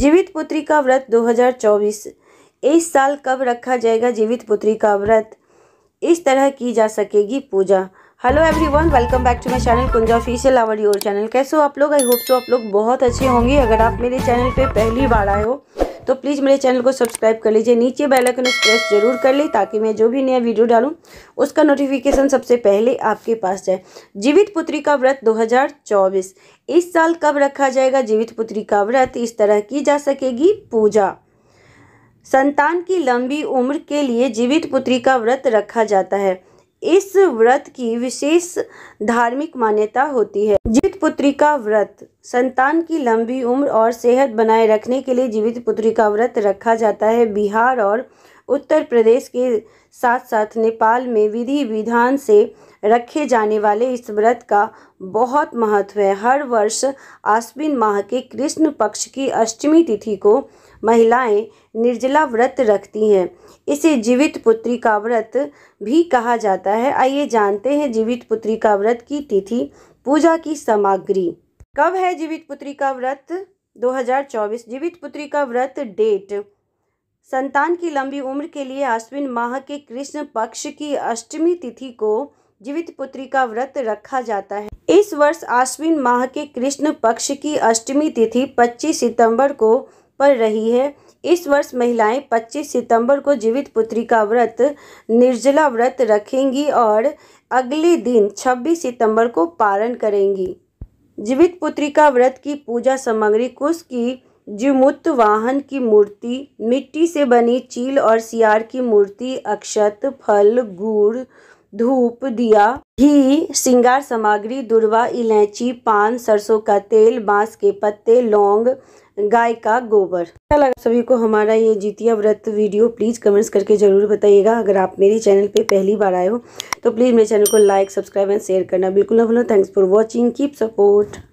जीवित पुत्री का व्रत 2024 इस साल कब रखा जाएगा जीवित पुत्री का व्रत इस तरह की जा सकेगी Puja hello everyone welcome back to my channel Kunja official our your channel कैसे हो आप लोग आई होप सो आप लोग बहुत अच्छे होंगे अगर आप मेरे चैनल पे पहली बार आए हो तो प्लीज़ मेरे चैनल को सब्सक्राइब कर लीजिए नीचे बेलाइकन प्रेस जरूर कर ली ताकि मैं जो भी नया वीडियो डालूँ उसका नोटिफिकेशन सबसे पहले आपके पास जाए जीवित पुत्री का व्रत दो इस साल कब रखा जाएगा जीवित पुत्री का व्रत इस तरह की जा सकेगी पूजा संतान की लंबी उम्र के लिए जीवित पुत्री का व्रत रखा जाता है इस व्रत की विशेष धार्मिक मान्यता होती है जीवित पुत्री का व्रत संतान की लंबी उम्र और सेहत बनाए रखने के लिए जीवित पुत्री का व्रत रखा जाता है बिहार और उत्तर प्रदेश के साथ साथ नेपाल में विधि विधान से रखे जाने वाले इस व्रत का बहुत महत्व है हर वर्ष आश्विन माह के कृष्ण पक्ष की अष्टमी तिथि को महिलाएं निर्जला व्रत रखती हैं इसे जीवित पुत्री का व्रत भी कहा जाता है आइए जानते हैं जीवित पुत्री का व्रत की तिथि पूजा की सामग्री कब है जीवित पुत्री का व्रत 2024 जीवित पुत्री का व्रत डेट संतान की लंबी उम्र के लिए अश्विन माह के कृष्ण पक्ष की अष्टमी तिथि को जीवित पुत्री का व्रत रखा जाता है इस वर्ष आश्विन माह के कृष्ण पक्ष की अष्टमी तिथि 25 सितंबर को पड़ रही है इस वर्ष महिलाएं 25 सितंबर को जीवित पुत्री का व्रत निर्जला व्रत रखेंगी और अगले दिन 26 सितंबर को पारण करेंगी जीवित पुत्री का व्रत की पूजा सामग्री कुश की जिमुत वाहन की मूर्ति मिट्टी से बनी चील और सियार की मूर्ति अक्षत फल गुड़ धूप दिया घी श्रृंगार सामग्री दुर्वा इलायची पान सरसों का तेल बांस के पत्ते लौंग गाय का गोबर क्या लगा सभी को हमारा ये जीतिया व्रत वीडियो प्लीज़ कमेंट्स करके ज़रूर बताइएगा अगर आप मेरे चैनल पे पहली बार आए हो तो प्लीज़ मेरे चैनल को लाइक सब्सक्राइब एंड शेयर करना बिल्कुल ना भूलो thanks for watching keep support